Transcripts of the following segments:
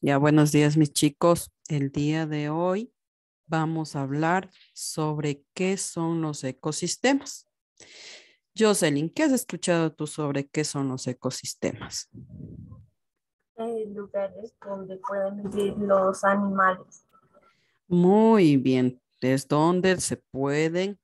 Ya, buenos días, mis chicos. El día de hoy vamos a hablar sobre qué son los ecosistemas. Jocelyn, ¿qué has escuchado tú sobre qué son los ecosistemas? lugares donde pueden vivir los animales. Muy bien, es donde se pueden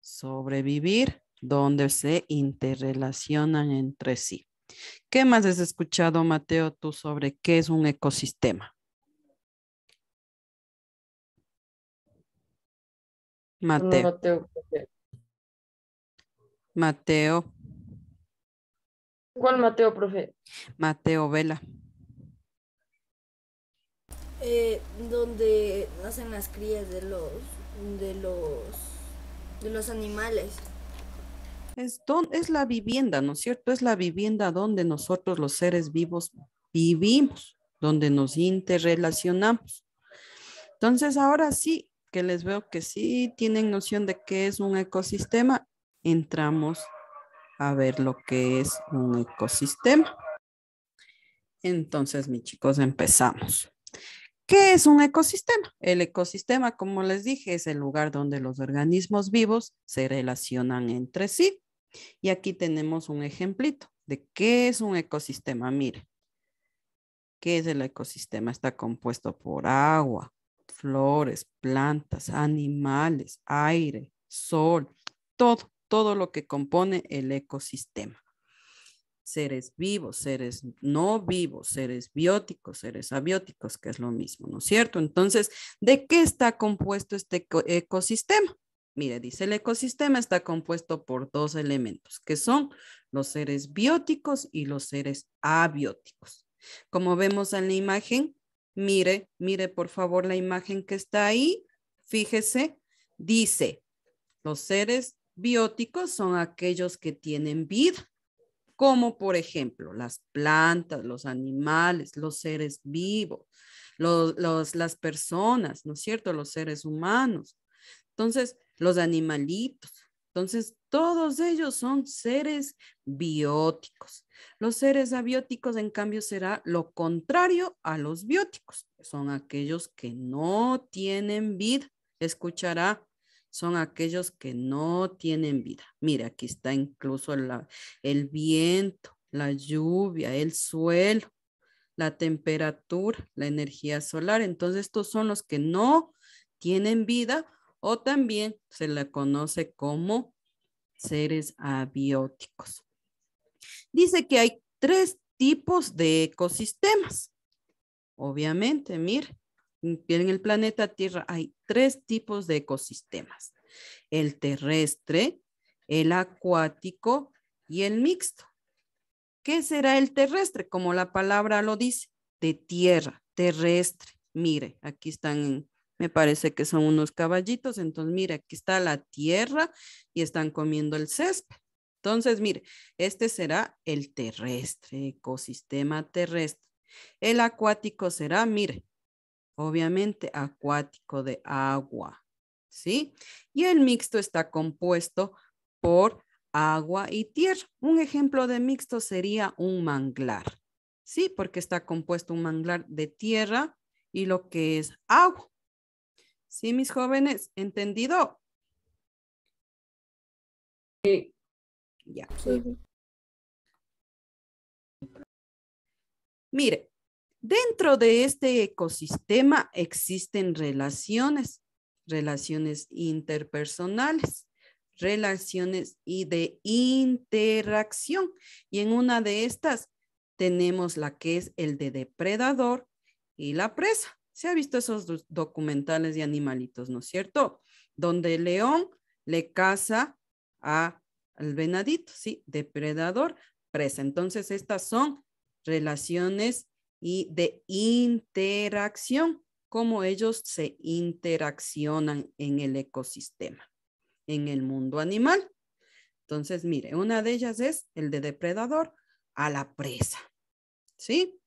sobrevivir, donde se interrelacionan entre sí. ¿Qué más has escuchado, Mateo, tú sobre qué es un ecosistema? Mateo. Mateo. Mateo. ¿Cuál Mateo, profe? Mateo Vela. Eh, donde nacen las crías de los de los de los animales. Es, es la vivienda, ¿no es cierto? Es la vivienda donde nosotros los seres vivos vivimos, donde nos interrelacionamos. Entonces, ahora sí que les veo que sí tienen noción de qué es un ecosistema, entramos a ver lo que es un ecosistema. Entonces, mis chicos, empezamos. ¿Qué es un ecosistema? El ecosistema, como les dije, es el lugar donde los organismos vivos se relacionan entre sí. Y aquí tenemos un ejemplito de qué es un ecosistema. Mire, ¿qué es el ecosistema? Está compuesto por agua, flores, plantas, animales, aire, sol, todo, todo lo que compone el ecosistema seres vivos, seres no vivos, seres bióticos, seres abióticos, que es lo mismo, ¿no es cierto? Entonces, ¿de qué está compuesto este ecosistema? Mire, dice el ecosistema está compuesto por dos elementos, que son los seres bióticos y los seres abióticos. Como vemos en la imagen, mire, mire por favor la imagen que está ahí, fíjese, dice, los seres bióticos son aquellos que tienen vida, como por ejemplo las plantas, los animales, los seres vivos, los, las personas, ¿no es cierto? Los seres humanos. Entonces, los animalitos. Entonces, todos ellos son seres bióticos. Los seres abióticos, en cambio, será lo contrario a los bióticos. Son aquellos que no tienen vida. Escuchará son aquellos que no tienen vida. Mira, aquí está incluso el viento, la lluvia, el suelo, la temperatura, la energía solar. Entonces, estos son los que no tienen vida o también se le conoce como seres abióticos. Dice que hay tres tipos de ecosistemas. Obviamente, mire, Mm, en el planeta Tierra hay tres tipos de ecosistemas, el terrestre, el acuático y el mixto. ¿Qué será el terrestre? Como la palabra lo dice, de tierra, terrestre. Mire, aquí están, me parece que son unos caballitos, entonces mire, aquí está la tierra y están comiendo el césped. Entonces, mire, este será el terrestre, ecosistema terrestre. El acuático será, mire, obviamente acuático de agua, ¿sí? Y el mixto está compuesto por agua y tierra. Un ejemplo de mixto sería un manglar, ¿sí? Porque está compuesto un manglar de tierra y lo que es agua. ¿Sí, mis jóvenes? ¿Entendido? Sí. Ya. Mire, Dentro de este ecosistema existen relaciones, relaciones interpersonales, relaciones y de interacción. Y en una de estas tenemos la que es el de depredador y la presa. Se ha visto esos documentales de animalitos, ¿no es cierto? Donde el león le caza a, al venadito, ¿sí? Depredador, presa. Entonces, estas son relaciones y de interacción, cómo ellos se interaccionan en el ecosistema, en el mundo animal. Entonces, mire, una de ellas es el de depredador a la presa. ¿Sí?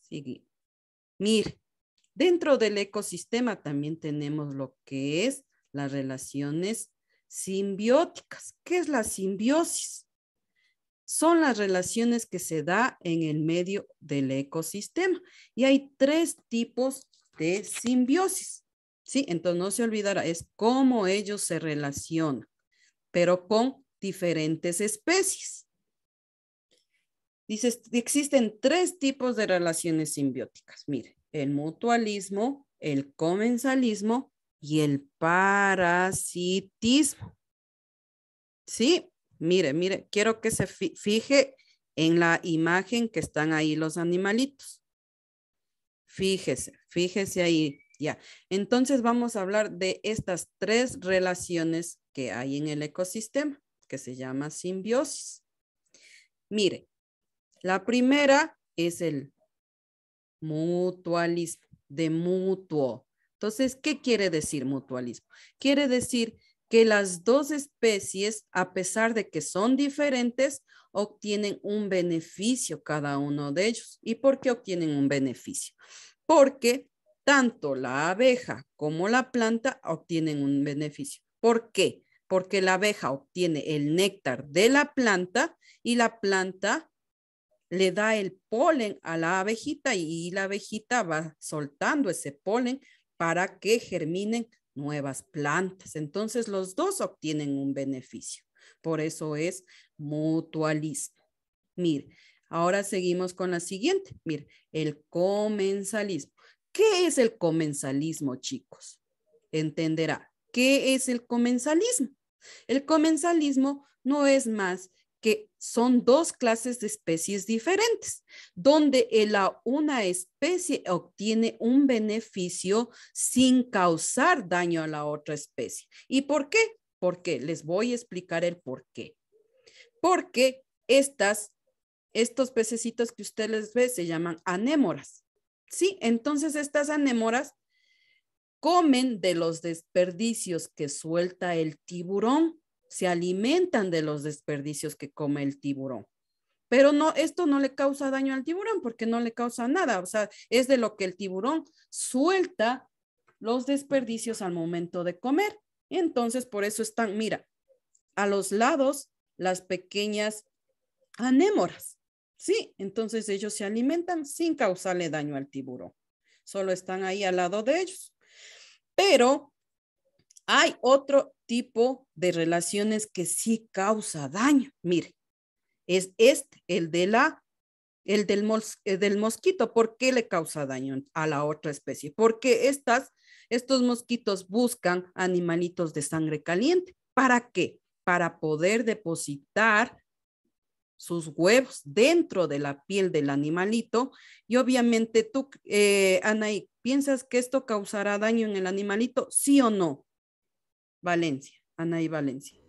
Sigue. Mire, dentro del ecosistema también tenemos lo que es las relaciones simbióticas. ¿Qué es la simbiosis? son las relaciones que se da en el medio del ecosistema. Y hay tres tipos de simbiosis. ¿sí? Entonces no se olvidará, es cómo ellos se relacionan, pero con diferentes especies. Dice, existen tres tipos de relaciones simbióticas. Mire, el mutualismo, el comensalismo y el parasitismo. ¿Sí? Mire, mire, quiero que se fije en la imagen que están ahí los animalitos. Fíjese, fíjese ahí. Ya, entonces vamos a hablar de estas tres relaciones que hay en el ecosistema, que se llama simbiosis. Mire, la primera es el mutualismo, de mutuo. Entonces, ¿qué quiere decir mutualismo? Quiere decir que las dos especies, a pesar de que son diferentes, obtienen un beneficio cada uno de ellos. ¿Y por qué obtienen un beneficio? Porque tanto la abeja como la planta obtienen un beneficio. ¿Por qué? Porque la abeja obtiene el néctar de la planta y la planta le da el polen a la abejita y la abejita va soltando ese polen para que germinen nuevas plantas. Entonces los dos obtienen un beneficio. Por eso es mutualismo. mir ahora seguimos con la siguiente. mir el comensalismo. ¿Qué es el comensalismo, chicos? Entenderá. ¿Qué es el comensalismo? El comensalismo no es más que son dos clases de especies diferentes, donde la una especie obtiene un beneficio sin causar daño a la otra especie. ¿Y por qué? Porque les voy a explicar el por qué. Porque estas, estos pececitos que ustedes ven se llaman anémoras. Sí, entonces estas anémoras comen de los desperdicios que suelta el tiburón se alimentan de los desperdicios que come el tiburón. Pero no, esto no le causa daño al tiburón porque no le causa nada. O sea, es de lo que el tiburón suelta los desperdicios al momento de comer. Entonces, por eso están, mira, a los lados las pequeñas anémoras. Sí, entonces ellos se alimentan sin causarle daño al tiburón. Solo están ahí al lado de ellos. Pero hay otro tipo de relaciones que sí causa daño. Mire, es este, el de la el del, eh, del mosquito, ¿por qué le causa daño a la otra especie? Porque estos mosquitos buscan animalitos de sangre caliente. ¿Para qué? Para poder depositar sus huevos dentro de la piel del animalito. Y obviamente tú, eh, Anaí, ¿piensas que esto causará daño en el animalito? ¿Sí o no? Valencia, y Valencia.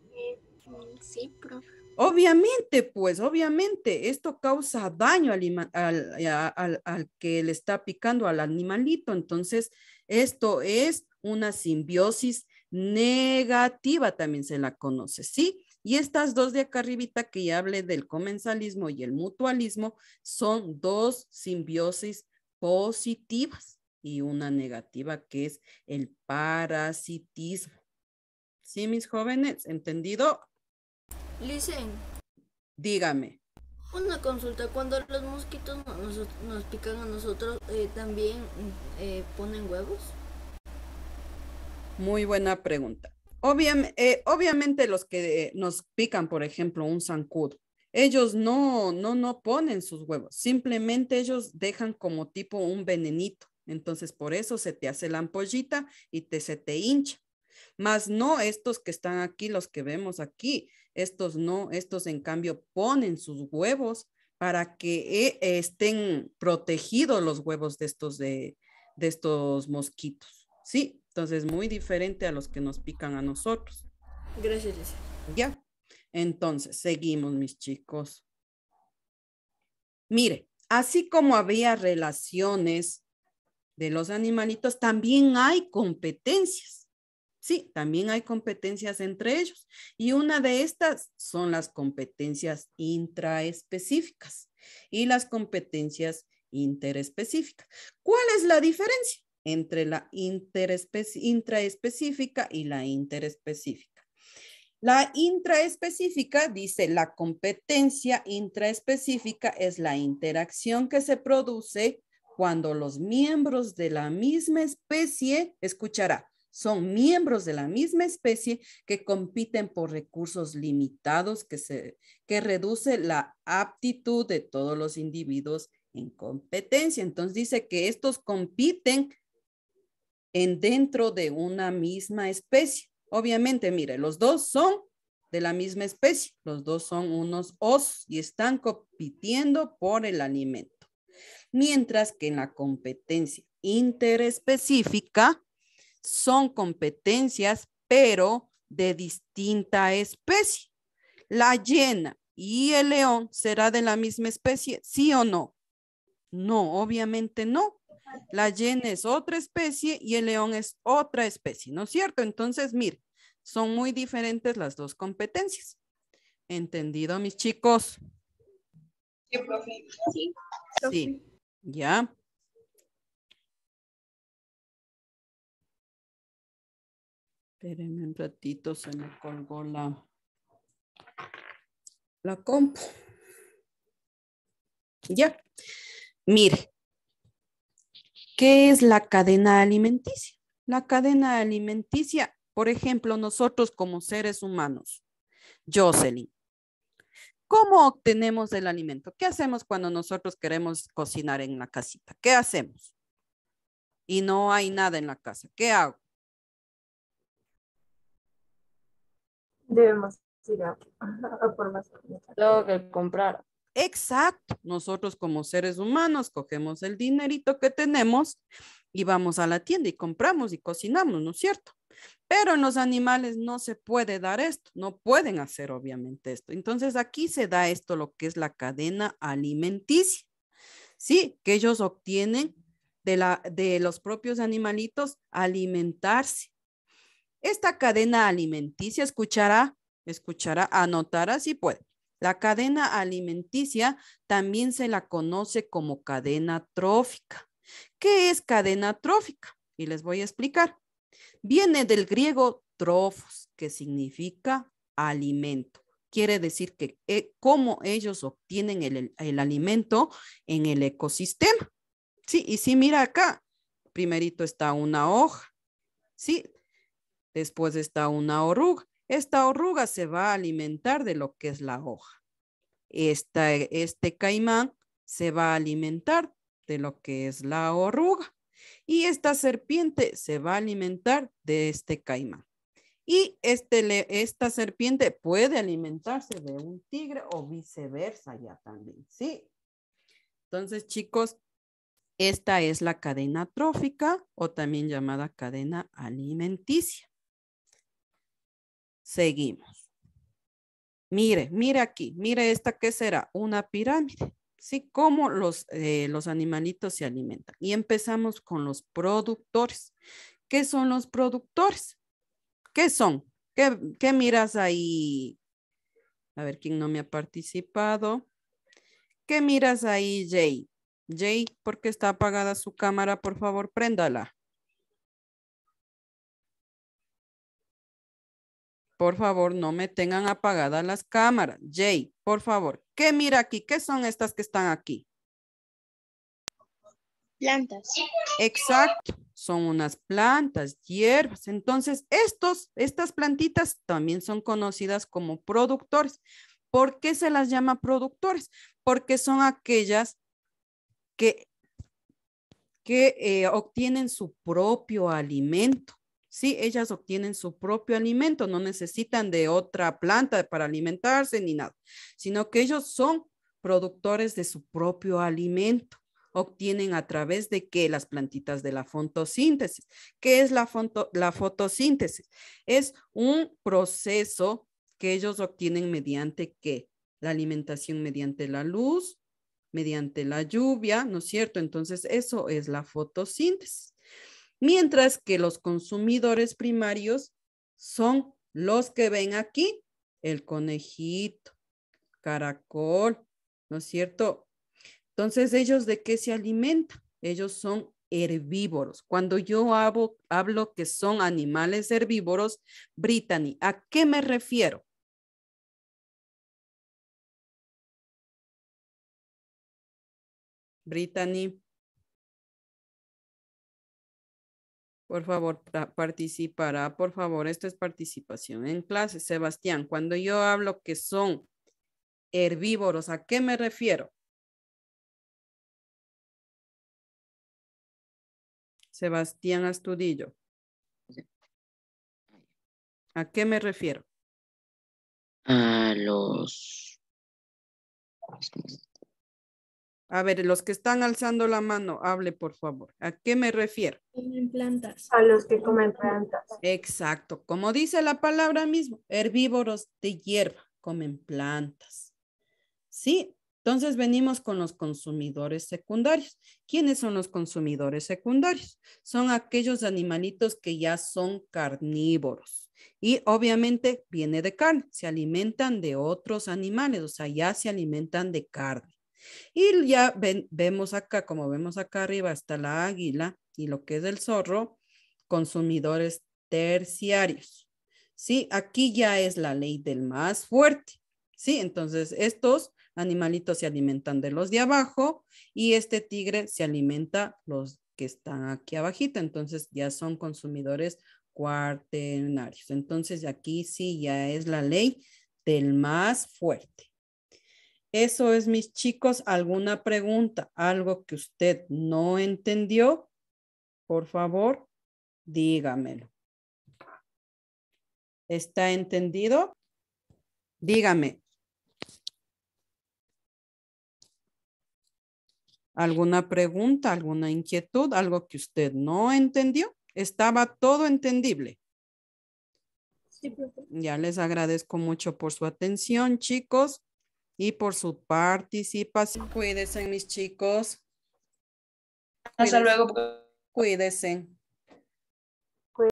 Sí, profe. Obviamente, pues, obviamente, esto causa daño al, al, al, que le está picando al animalito. Entonces, esto es una simbiosis negativa, también se la conoce, ¿sí? Y estas dos de acá arribita que ya hablé del comensalismo y el mutualismo son dos simbiosis positivas y una negativa que es el parasitismo. ¿Sí, mis jóvenes? ¿Entendido? Listen. Dígame. Una consulta, cuando los mosquitos nos, pican a nosotros, eh, ¿también eh, ponen huevos? Muy buena pregunta. Obviamente, eh, obviamente los que nos pican, por ejemplo, un zancudo, ellos no, no, no ponen sus huevos, simplemente ellos dejan como tipo un venenito. Entonces, por eso se te hace la ampollita y te, se te hincha. Más no estos que están aquí, los que vemos aquí, estos no, estos en cambio ponen sus huevos para que eh, estén protegidos los huevos de estos, estos mosquitos, ¿sí? Entonces, muy diferente a los que nos pican a nosotros. Gracias, Ya, entonces, seguimos, mis chicos. Mire, así como había relaciones de los animalitos, también hay competencias. Sí, también hay competencias entre ellos y una de estas son las competencias intraespecíficas y las competencias interespecíficas. ¿Cuál es la diferencia entre la intraespecífica y la interespecífica? La intraespecífica dice la competencia intraespecífica es la interacción que se produce cuando los miembros de la misma especie, escuchará, son miembros de la misma especie que compiten por recursos limitados que, que reduce la aptitud de todos los individuos en competencia. Entonces dice que estos compiten en dentro de una misma especie. Obviamente, mire, los dos son de la misma especie, los dos son unos os y están compitiendo por el alimento. Mientras que en la competencia interespecífica, son competencias, pero de distinta especie. La hiena y el león será de la misma especie, sí o no? No, obviamente no. La hiena es otra especie y el león es otra especie, ¿no es cierto? Entonces, mire, son muy diferentes las dos competencias. ¿Entendido, mis chicos? Sí, profe. sí. ¿Ya? Espérenme un ratito, se me colgó la, la Ya. Mire, ¿qué es la cadena alimenticia? La cadena alimenticia, por ejemplo, nosotros como seres humanos, Jocelyn, ¿cómo obtenemos el alimento? ¿Qué hacemos cuando nosotros queremos cocinar en la casita? ¿Qué hacemos? Y no hay nada en la casa. ¿Qué hago? Debemos ir a, por que comprar. Exacto. Nosotros como seres humanos cogemos el dinerito que tenemos y vamos a la tienda y compramos y cocinamos, ¿no es cierto? Pero en los animales no se puede dar esto, no pueden hacer obviamente esto. Entonces aquí se da esto lo que es la cadena alimenticia, ¿sí? Que ellos obtienen de, la, de los propios animalitos alimentarse. Esta cadena alimenticia escuchará, escuchará, anotará si puede. La cadena alimenticia también se la conoce como cadena trófica. ¿Qué es cadena trófica? Y les voy a explicar. Viene del griego trofos, que significa alimento. Quiere decir que eh, cómo ellos obtienen el, el, alimento en el ecosistema. Sí, y si mira acá, primerito está una hoja. Sí, Después está una oruga. Esta oruga se va a alimentar de lo que es la hoja. este caimán se va a alimentar de lo que es la oruga. Y esta serpiente se va a alimentar de este caimán. Y este esta serpiente puede alimentarse de un tigre o viceversa ya también, ¿sí? Entonces, chicos, esta es la cadena trófica o también llamada cadena alimenticia. Seguimos. Mire, mire aquí, mire esta que será una pirámide. ¿Sí? Cómo los, eh, los animalitos se alimentan. Y empezamos con los productores. ¿Qué son los productores? ¿Qué son? ¿Qué, qué miras ahí? A ver, ¿quién no me ha participado? ¿Qué miras ahí, Jay? Jay, porque está apagada su cámara? Por favor, préndala. por favor, no me tengan apagadas las cámaras. Jay, por favor, ¿qué mira aquí? ¿Qué son estas que están aquí? Plantas. Exacto, son unas plantas, hierbas. Entonces, estos, estas plantitas también son conocidas como productores. ¿Por qué se las llama productores? Porque son aquellas que, que eh, obtienen su propio alimento. Sí, ellas obtienen su propio alimento, no necesitan de otra planta para alimentarse ni nada, sino que ellos son productores de su propio alimento. Obtienen a través de qué las plantitas de la fotosíntesis. ¿Qué es la, fotosíntesis? Es un proceso que ellos obtienen mediante qué? La alimentación mediante la luz, mediante la lluvia, ¿no es cierto? Entonces, eso es la fotosíntesis mientras que los consumidores primarios son los que ven aquí, el conejito, caracol, ¿no es cierto? Entonces, ¿ellos de qué se alimentan? Ellos son herbívoros. Cuando yo hablo, que son animales herbívoros, Brittany, ¿a qué me refiero? Brittany. Por favor, participará, por favor, esto es participación en clase. Sebastián, cuando yo hablo que son herbívoros, ¿a qué me refiero? Sebastián Astudillo. ¿A qué me refiero? A los... A ver, los que están alzando la mano, hable por favor. ¿A qué me refiero? Comen plantas. A los que comen plantas. Exacto. Como dice la palabra mismo, herbívoros de hierba comen plantas. ¿Sí? Entonces venimos con los consumidores secundarios. ¿Quiénes son los consumidores secundarios? Son aquellos animalitos que ya son carnívoros. Y obviamente viene de carne, se alimentan de otros animales, o sea, ya se alimentan de carne. Y ya vemos acá, como vemos acá arriba, está la águila y lo que es el zorro, consumidores terciarios. Sí, aquí ya es la ley del más fuerte. Sí, entonces estos animalitos se alimentan de los de abajo y este tigre se alimenta los que están aquí abajito, entonces ya son consumidores cuaternarios. Entonces aquí sí ya es la ley del más fuerte. Eso es, mis chicos, alguna pregunta, algo que usted no entendió, por favor, dígamelo. ¿Está entendido? Dígame. ¿Alguna pregunta, alguna inquietud, algo que usted no entendió? Estaba todo entendible. ya les agradezco mucho por su atención, chicos y por su participación. Cuídense, mis chicos. Hasta luego. Cuídense.